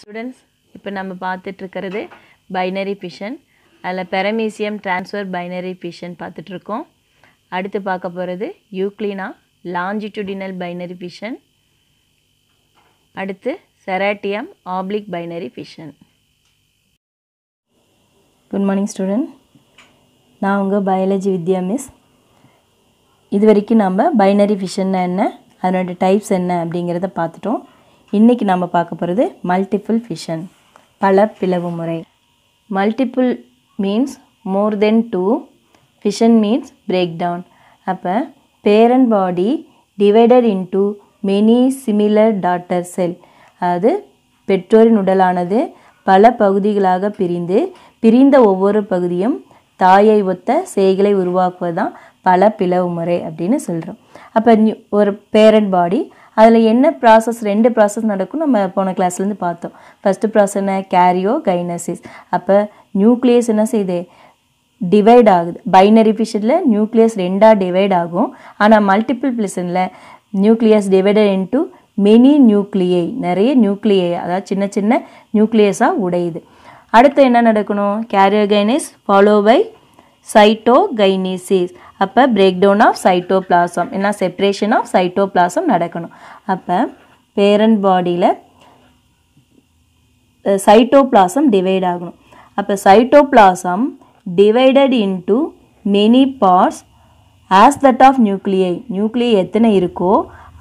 students இப்போ நம்ம பார்த்துட்ருக்கிறது binary fission அதில் பெரமீசியம் டிரான்ஸ்ஃபர் பைனரி பிஷன் பார்த்துட்ருக்கோம் அடுத்து பார்க்க போகிறது யூக்ளினா லாஞ்சிடியூடினல் பைனரி பிஷன் அடுத்து ceratium oblique binary fission good morning student நான் உங்கள் பயாலஜி வித்யா மிஸ் இது வரைக்கும் நம்ம பைனரி ஃபிஷன்னா என்ன அதனோட டைப்ஸ் என்ன அப்படிங்கிறத பார்த்துட்டோம் இன்றைக்கி நம்ம பார்க்க போகிறது மல்டிப்புள் ஃபிஷன் பல பிளவு முறை multiple means more than two fission means break down அப்போ parent body divided into many similar daughter cell அதாவது பெற்றோரின் உடலானது பல பகுதிகளாக பிரிந்து பிரிந்த ஒவ்வொரு பகுதியும் தாயை ஒத்த செய்களை உருவாக்குவது தான் பல பிளவு முறை அப்படின்னு சொல்கிறோம் அப்போ ஒரு பேரண்ட் பாடி அதில் என்ன ப்ராசஸ் ரெண்டு ப்ராசஸ் நடக்கும் நம்ம போன கிளாஸ்லேருந்து பார்த்தோம் ஃபஸ்ட்டு ப்ராசஸ் என்ன கேரியோ கைனசிஸ் அப்போ நியூக்ளியஸ் என்ன செய்யுது டிவைட் ஆகுது பைனரி ஃபிஷனில் நியூக்ளியஸ் ரெண்டாக டிவைட் ஆகும் ஆனால் மல்டிபிள் பிளிசனில் nucleus divided into many nuclei நிறைய நியூக்ளியை அதாவது சின்ன சின்ன நியூக்ளியஸாக உடையுது அடுத்து என்ன நடக்கணும் கேரியோகைனிஸ் ஃபாலோ பை சைட்டோகைனிசிஸ் அப்போ பிரேக் டவுன் ஆஃப் சைட்டோபிளாசம் ஏன்னா செப்ரேஷன் ஆஃப் சைட்டோபிளாசம் நடக்கணும் அப்போ பேரண்ட் பாடியில் சைட்டோபிளாசம் டிவைட் ஆகணும் அப்போ cytoplasm divided into many parts as that of nuclei nuclei எத்தனை இருக்கோ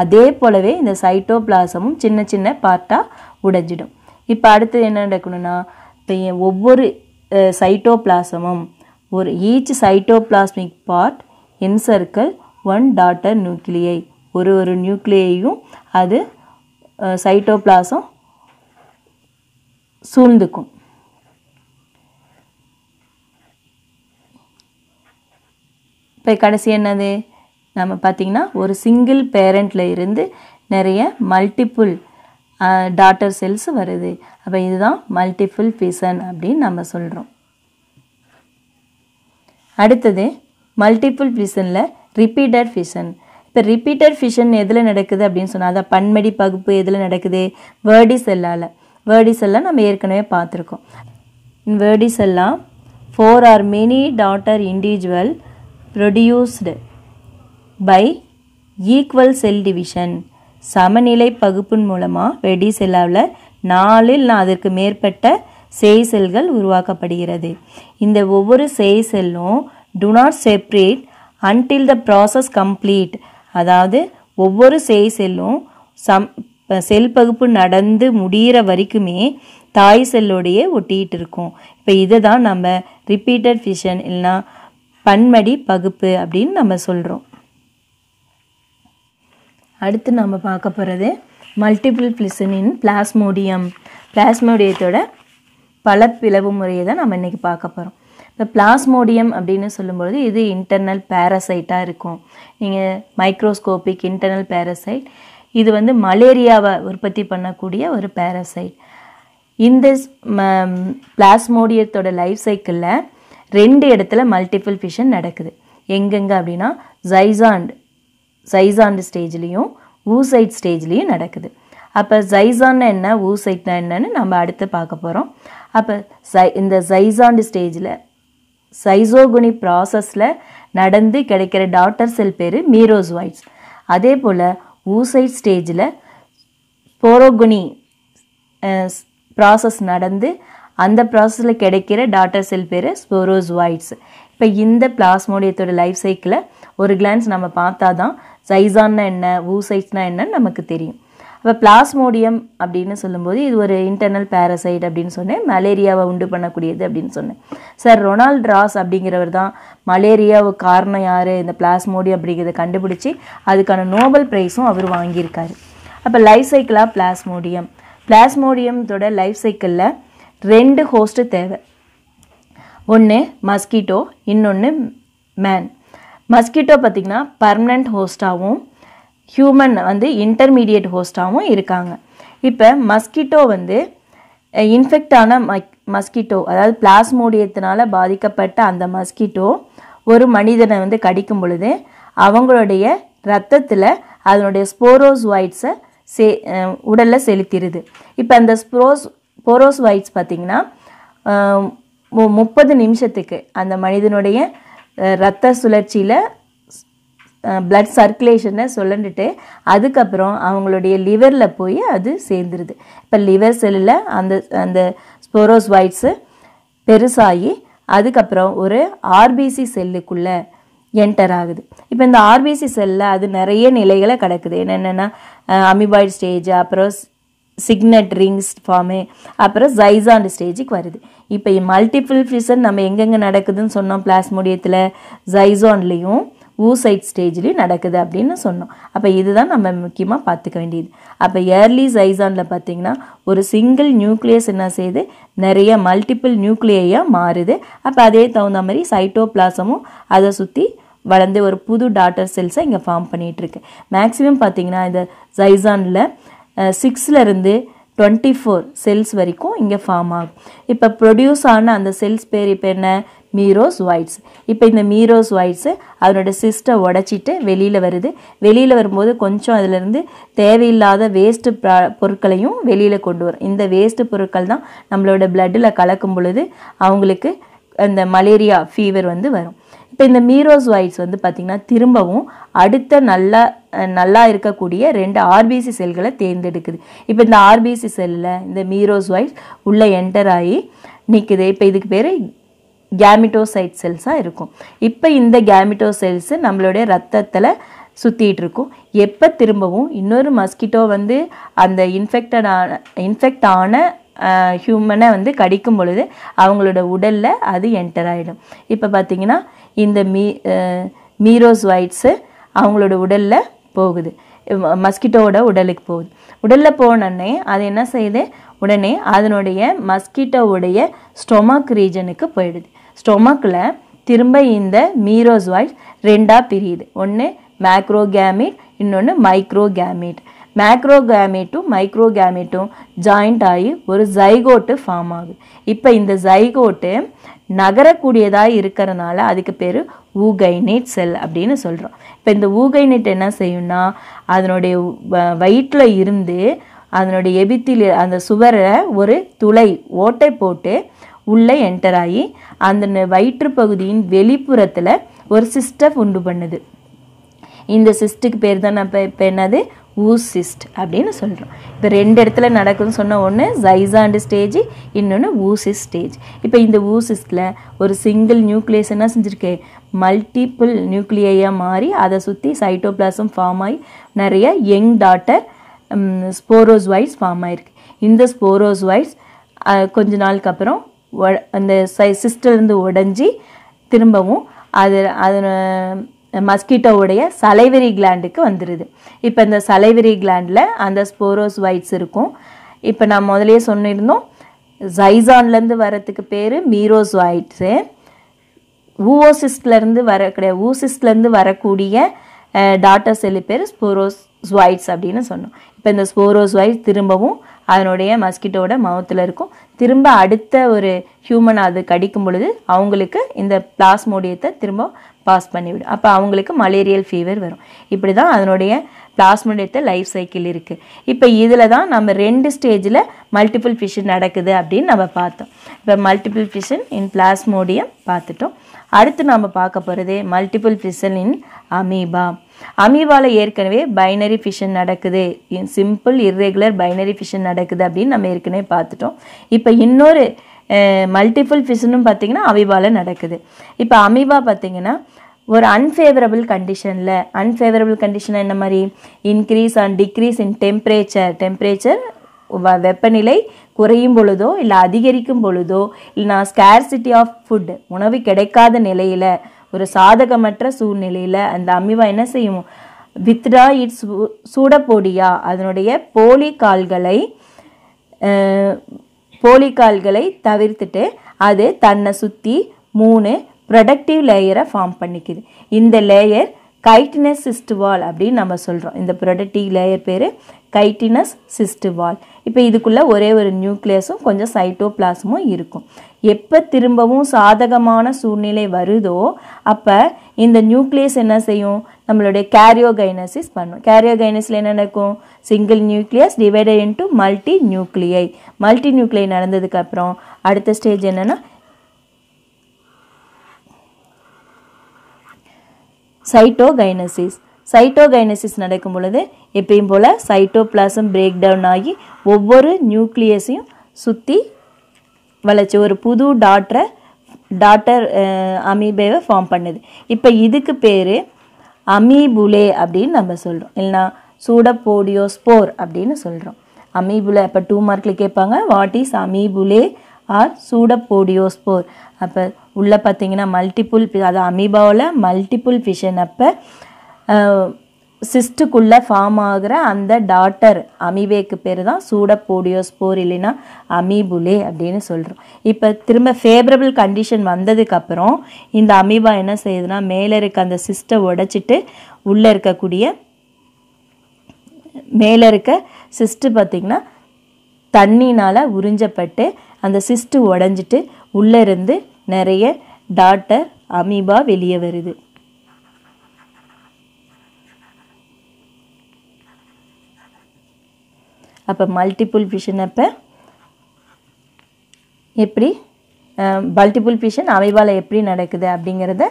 அதே போலவே இந்த சைட்டோபிளாசமும் சின்ன சின்ன பார்ட்டாக உடைஞ்சிடும் இப்போ அடுத்து என்ன நடக்கணும்னா இப்போ ஒவ்வொரு சைட்டோபிளாசமும் each cytoplasmic part encircle one daughter nuclei ஒரு ஒரு நியூக்ளியையும் அது சைட்டோபிளாசம் சூழ்ந்துக்கும் இப்போ கடைசி என்னது நம்ம பார்த்தீங்கன்னா ஒரு சிங்கிள் பேரண்ட்டில் இருந்து நிறைய மல்டிப்புள் டாட்டர் செல்ஸ் வருது அப்போ இதுதான் மல்டிப்புள் பிசன் அப்படின்னு நம்ம சொல்கிறோம் அடுத்தது மல்டிப்புள் ஃபிஷனில் ரிப்பீட்டர் ஃபிஷன் இப்போ ரிப்பீட்டர் ஃபிஷன் எதில் நடக்குது அப்படின்னு சொன்னால் அதான் பன்மடி பகுப்பு எதில் நடக்குது வேர்டி செல்லால் வேர்டி செல்லாம் நம்ம ஏற்கனவே பார்த்துருக்கோம் வேர்டி செல்லாம் four or many daughter individual produced by equal cell division சமநிலை பகுப்பின் மூலமாக வெடி செல்லாவில் நாலில் நான் அதற்கு மேற்பட்ட செய்செல்கள் உருவாக்கப்படுகிறது இந்த ஒவ்வொரு செய்செல்லும் do not separate until the process complete அதாவது ஒவ்வொரு செய்செல்லும் சம் செல் பகுப்பு நடந்து முடிகிற வரைக்குமே தாய் செல்லோடையே ஒட்டிகிட்டு இருக்கும் இப்போ இதை தான் நம்ம ரிப்பீட்டட் ஃபிஷன் இல்லைன்னா பன்மடி பகுப்பு அப்படின்னு நம்ம சொல்கிறோம் அடுத்து நம்ம பார்க்க போகிறது மல்டிபிள் ஃபிஷன் இன் பிளாஸ்மோடியம் பிளாஸ்மோடியத்தோட பல பிளவு முறையை தான் நம்ம இன்றைக்கி பார்க்க போகிறோம் இப்போ பிளாஸ்மோடியம் அப்படின்னு சொல்லும்பொழுது இது இன்டர்னல் பேரசைட்டாக இருக்கும் நீங்கள் மைக்ரோஸ்கோபிக் இன்டர்னல் பேரசைட் இது வந்து மலேரியாவை உற்பத்தி பண்ணக்கூடிய ஒரு பேரசைட் இந்த பிளாஸ்மோடியத்தோட லைஃப் சைக்கிளில் ரெண்டு இடத்துல மல்டிபிள் ஃபிஷன் நடக்குது எங்கெங்கே அப்படின்னா ஜைசாண்ட் ஜைசாண்ட் ஸ்டேஜ்லேயும் ஊசைட் ஸ்டேஜ்லேயும் நடக்குது அப்போ ஜைசான்னா என்ன ஊசைட்னா என்னன்னு நம்ம அடுத்து பார்க்க போகிறோம் அப்போ சை இந்த சைசாண்ட் ஸ்டேஜில் சைசோகுனி ப்ராசஸில் நடந்து கிடைக்கிற டாட்டர் செல் பேர் மீரோஸ் ஒயிட்ஸ் அதே போல் ஊசைட் ஸ்டேஜில் போரோகுனி ப்ராசஸ் நடந்து அந்த ப்ராசஸில் கிடைக்கிற டாட்டர் செல் பேர் ஸ்போரோஸ் ஒயிட்ஸ் இப்போ இந்த பிளாஸ்மோடியத்தோட லைஃப் சைக்கிளை ஒரு கிளான்ஸ் நம்ம பார்த்தா தான் சைசான்னா என்ன ஊசைட்ஸ்னால் என்னன்னு நமக்கு தெரியும் அப்போ பிளாஸ்மோடியம் அப்படின்னு சொல்லும்போது இது ஒரு இன்டர்னல் பேரசைட் அப்படின்னு சொன்னேன் மலேரியாவை உண்டு பண்ணக்கூடியது அப்படின்னு சொன்னேன் சார் ரொனால்ட் ராஸ் அப்படிங்கிறவர் தான் மலேரியாவுக்கு காரணம் யார் இந்த பிளாஸ்மோடியம் அப்படிங்கிறத கண்டுபிடிச்சி அதுக்கான நோபல் ப்ரைஸும் அவர் வாங்கியிருக்காரு அப்போ லைஃப் சைக்கிளாக பிளாஸ்மோடியம் பிளாஸ்மோடியம்தோட லைஃப் சைக்கிளில் ரெண்டு ஹோஸ்ட்டு தேவை ஒன்று மஸ்கிட்டோ இன்னொன்று மேன் மஸ்கிட்டோ பார்த்திங்கன்னா பர்மனண்ட் ஹோஸ்ட்டாகவும் ஹியூமன் வந்து இன்டர்மீடியட் ஹோஸ்ட்டாகவும் இருக்காங்க இப்போ மஸ்கிட்டோ வந்து இன்ஃபெக்டான மஸ்கிட்டோ அதாவது பிளாஸ்மோடியத்தினால் பாதிக்கப்பட்ட அந்த மஸ்கிட்டோ ஒரு மனிதனை வந்து கடிக்கும் பொழுது அவங்களுடைய ரத்தத்தில் அதனுடைய ஸ்போரோஸ் ஒயிட்ஸை சே உடலில் செலுத்திடுது இப்போ அந்த ஸ்போரோஸ் ஸ்போரோஸ் ஒயிட்ஸ் பார்த்திங்கன்னா முப்பது நிமிஷத்துக்கு அந்த மனிதனுடைய இரத்த சுழற்சியில் பிளட் சர்க்குலேஷனை சொல்லிட்டு அதுக்கப்புறம் அவங்களுடைய லிவரில் போய் அது சேர்ந்துருது இப்போ லிவர் செல்லில் அந்த அந்த ஸ்போரோஸ் ஒயிட்ஸு பெருசாகி அதுக்கப்புறம் ஒரு ஆர்பிசி செல்லுக்குள்ளே என்டர் ஆகுது இப்போ இந்த ஆர்பிசி செல்லில் அது நிறைய நிலைகளை கிடக்குது என்னென்னா அமிபாய்டு ஸ்டேஜ் அப்புறம் சிக்னட் ரிங்ஸ் ஃபார்மு அப்புறம் ஜைசாண்ட் ஸ்டேஜுக்கு வருது இப்போ மல்டிபிள் ஃபிஷன் நம்ம எங்கெங்கே நடக்குதுன்னு சொன்னோம் பிளாஸ்மோடியத்தில் ஜைசான்லேயும் ஊசைட் ஸ்டேஜ்லேயும் நடக்குது அப்படின்னு சொன்னோம் அப்போ இதுதான் நம்ம முக்கியமாக பார்த்துக்க வேண்டியது அப்போ ஏர்லி சைசானில் பார்த்தீங்கன்னா ஒரு சிங்கிள் நியூக்ளியஸ் என்ன செய்யுது நிறைய மல்டிபிள் நியூக்ளியாக மாறுது அப்போ அதே தகுந்த மாதிரி பிளாசமும் அதை சுற்றி வளர்ந்து ஒரு புது டாட்டர் செல்ஸை இங்கே ஃபார்ம் பண்ணிகிட்ருக்கு மேக்ஸிமம் பார்த்தீங்கன்னா இந்த சைசானில் சிக்ஸ்லேருந்து டுவெண்ட்டி ஃபோர் செல்ஸ் வரைக்கும் இங்கே ஃபார்ம் ஆகும் இப்போ ப்ரொடியூஸ் ஆன அந்த செல்ஸ் பேர் இப்போ என்ன மீரோஸ் ஒயிட்ஸ் இப்போ இந்த மீரோஸ் ஒயிட்ஸு அதனோட சிஸ்டை உடச்சிட்டு வெளியில் வருது வெளியில் வரும்போது கொஞ்சம் அதிலேருந்து தேவையில்லாத வேஸ்ட்டு பொருட்களையும் வெளியில் கொண்டு வரும் இந்த வேஸ்ட்டு பொருட்கள் தான் நம்மளோட பிளட்டில் கலக்கும் பொழுது அவங்களுக்கு அந்த மலேரியா ஃபீவர் வந்து வரும் இப்போ இந்த மீரோஸ் ஒயிட்ஸ் வந்து பார்த்திங்கன்னா திரும்பவும் அடுத்த நல்லா நல்லா இருக்கக்கூடிய ரெண்டு ஆர்பிசி செல்களை தேர்ந்தெடுக்குது இப்போ இந்த ஆர்பிசி செல்லில் இந்த மீரோஸ் ஒயிட்ஸ் உள்ளே என்டர் ஆகி நிற்குது இப்போ இதுக்கு பேர் கேமிட்டோசைட் செல்ஸாக இருக்கும் இப்போ இந்த கேமிட்டோ செல்ஸு நம்மளுடைய ரத்தத்தில் சுற்றிட்டு இருக்கும் எப்போ திரும்பவும் இன்னொரு மஸ்கிட்டோ வந்து அந்த இன்ஃபெக்டட் ஆன இன்ஃபெக்ட் ஆன ஹியூமனை வந்து கடிக்கும் பொழுது அவங்களோட உடலில் அது என்டர் ஆகிடும் இப்போ பார்த்திங்கன்னா இந்த மீ மீரோஸ் ஒயிட்ஸு அவங்களோட உடலில் போகுது மஸ்கிட்டோவோட உடலுக்கு போகுது உடலில் போனோடனே அது என்ன செய்யுது உடனே அதனுடைய மஸ்கிட்டோவுடைய ஸ்டொமக் ரீஜனுக்கு போயிடுது ஸ்டொமக்கில் திரும்ப இந்த மீரோஸ் வாய்ஸ் ரெண்டாக பிரியுது ஒன்று மேக்ரோகேமிட் இன்னொன்று மைக்ரோகேமிட் மேக்ரோகேமேட்டும் மைக்ரோகேமேட்டும் ஜாயிண்ட் ஆகி ஒரு ஜைகோட்டு ஃபார்ம் ஆகுது இப்போ இந்த ஜைகோட்டு நகரக்கூடியதாக இருக்கிறனால அதுக்கு பேர் ஊகைனேட் செல் அப்படின்னு சொல்கிறோம் இப்போ இந்த ஊகைனேட் என்ன செய்யும்னா அதனுடைய வயிற்றில் இருந்து அதனுடைய எபித்தில் அந்த சுவரை ஒரு துளை ஓட்டை போட்டு உள்ளே என்டர் ஆகி அந்த வயிற்று பகுதியின் வெளிப்புறத்தில் ஒரு சிஸ்டை உண்டு பண்ணுது இந்த சிஸ்ட்டுக்கு பேர் தான் நான் இப்போ இப்போ என்னது ஊசிஸ்ட் அப்படின்னு சொல்கிறோம் இப்போ ரெண்டு இடத்துல நடக்குதுன்னு சொன்ன ஒன்று ஜைசாண்டு ஸ்டேஜ் இன்னொன்று ஊசிஸ் ஸ்டேஜ் இப்போ இந்த ஊசிஸ்டில் ஒரு சிங்கிள் நியூக்ளியஸ் என்ன செஞ்சுருக்கேன் மல்டிப்புள் நியூக்ளியாக மாறி அதை சுற்றி சைட்டோபிளாசம் ஃபார்ம் ஆகி நிறைய young daughter spores wise form ஆகிருக்கு இந்த ஸ்போரோஸ் வைஸ் கொஞ்ச நாளுக்கு அப்புறம் அந்த சை சிஸ்டர்லேருந்து உடஞ்சி திரும்பவும் அது அது மஸ்கிட்டோவுடைய சலைவரி கிளாண்டுக்கு வந்துடுது இப்போ இந்த சலைவரி கிளாண்டில் அந்த ஸ்போரோஸ் ஒயிட்ஸ் இருக்கும் இப்போ நான் முதலே சொன்னிருந்தோம் ஜைசான்லேருந்து வரத்துக்கு பேர் மீரோஸ் ஒயிட்ஸு ஊஓசிஸ்ட்லேருந்து வர கிடையாது ஊசிஸ்ட்லேருந்து வரக்கூடிய டாட்டர் செல்லு பேர் ஸ்போரோஸ் ஸ்வைட்ஸ் அப்படின்னு சொன்னோம் இப்போ இந்த ஸ்போரோஸ் ஒயிட்ஸ் திரும்பவும் அதனுடைய மஸ்கிட்டோட மவுத்தில் இருக்கும் திரும்ப அடுத்த ஒரு ஹியூமன் அது கடிக்கும் பொழுது அவங்களுக்கு இந்த பிளாஸ்மோடியத்தை திரும்ப பாஸ் பண்ணிவிடும் அப்போ அவங்களுக்கு மலேரியல் ஃபீவர் வரும் இப்படி தான் அதனுடைய பிளாஸ்மோடியத்தை லைஃப் சைக்கிள் இருக்குது இப்போ இதில் தான் நம்ம ரெண்டு ஸ்டேஜில் மல்டிபிள் ஃபிஷன் நடக்குது அப்படின்னு நம்ம பார்த்தோம் இப்போ மல்டிபிள் ஃபிஷன் இன் பிளாஸ்மோடியம் பார்த்துட்டோம் அடுத்து நாம் பார்க்க போகிறது மல்டிபிள் ஃபிஷன் இன் அமீபா அமீவால் ஏற்கனவே பைனரி ஃபிஷன் நடக்குது சிம்பிள் இர்ரெகுலர் பைனரி ஃபிஷன் நடக்குது அப்படின்னு நம்ம ஏற்கனவே பார்த்துட்டோம் இப்போ இன்னொரு மல்டிபிள் ஃபிஷனும் பார்த்திங்கன்னா அமீபாவில் நடக்குது இப்போ அமீபா பார்த்திங்கன்னா ஒரு அன்ஃபேவரபிள் கண்டிஷனில் அன்ஃபேவரபிள் கண்டிஷனாக என்ன மாதிரி increase and decrease in temperature temperature வெப்பநிலை குறையும் பொழுதோ இல்லை அதிகரிக்கும் பொழுதோ இல்லைனா ஸ்கேர்சிட்டி ஆஃப் ஃபுட் உணவு கிடைக்காத நிலையில் ஒரு சாதகமற்ற சூழ்நிலையில் அந்த அமிவா என்ன செய்யும் வித்ரா இட்ஸ் சூடப்போடியா அதனுடைய போலி கால்களை போலி கால்களை தவிர்த்துட்டு அது தன்னை சுற்றி மூணு ப்ரொடக்டிவ் லேயரை ஃபார்ம் பண்ணிக்குது இந்த லேயர் கைட்டினஸ் சிஸ்ட் வால் அப்படின்னு நம்ம சொல்கிறோம் இந்த டி லேயர் பேர் கைட்டினஸ் சிஸ்ட் வால் இப்போ இதுக்குள்ளே ஒரே ஒரு நியூக்ளியஸும் கொஞ்சம் பிளாஸமும் இருக்கும் எப்போ திரும்பவும் சாதகமான சூழ்நிலை வருதோ அப்போ இந்த நியூக்ளியஸ் என்ன செய்யும் நம்மளுடைய கேரியோகைனசிஸ் பண்ணும் கேரியோகைனஸில் என்ன நடக்கும் single nucleus divided into multi nuclei multi nuclei நடந்ததுக்கப்புறம் அடுத்த ஸ்டேஜ் என்னென்னா சைட்டோகைனசிஸ் சைட்டோகைனசிஸ் நடக்கும் பொழுது எப்பயும் போல் சைட்டோபிளாசம் பிரேக் டவுன் ஆகி ஒவ்வொரு நியூக்ளியஸையும் சுற்றி வளைச்சி ஒரு புது டாட்டரை டாட்டர் அமீபேவை ஃபார்ம் பண்ணுது இப்போ இதுக்கு பேர் அமீபுலே அப்படின்னு நம்ம சொல்கிறோம் இல்லைனா போடியோ ஸ்போர் அப்படின்னு சொல்கிறோம் அமீபுலே இப்போ டூ மார்க்கில் கேட்பாங்க what is amoebulae or pseudopodiospore அப்போ உள்ளே பார்த்தீங்கன்னா மல்டிப்புள் அது அமீபாவில் மல்டிப்புள் ஃபிஷன் அப்போ சிஸ்டுக்குள்ளே ஃபார்ம் ஆகிற அந்த டாட்டர் அமீபேக்கு பேர் தான் சூடப்போடியோஸ்போர் இல்லைன்னா அமீபுலே அப்படின்னு சொல்கிறோம் இப்போ திரும்ப ஃபேவரபிள் கண்டிஷன் வந்ததுக்கப்புறம் இந்த அமீபா என்ன செய்யுதுன்னா மேலே இருக்க அந்த சிஸ்டை உடைச்சிட்டு உள்ளே இருக்கக்கூடிய மேலே இருக்க சிஸ்ட்டு பார்த்திங்கன்னா தண்ணினால் உறிஞ்சப்பட்டு அந்த சிஸ்ட்டு உடஞ்சிட்டு உள்ளே இருந்து நிறைய டாட்டர் அமீபா வெளியே வருது அப்போ மல்டிப்புள் ஃபிஷன் அப்போ எப்படி மல்டிபிள் ஃபிஷன் அமைவால் எப்படி நடக்குது அப்படிங்கிறத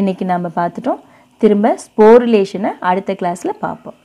இன்றைக்கி நம்ம பார்த்துட்டோம் திரும்ப ஸ்போரிலேஷனை அடுத்த கிளாஸில் பார்ப்போம்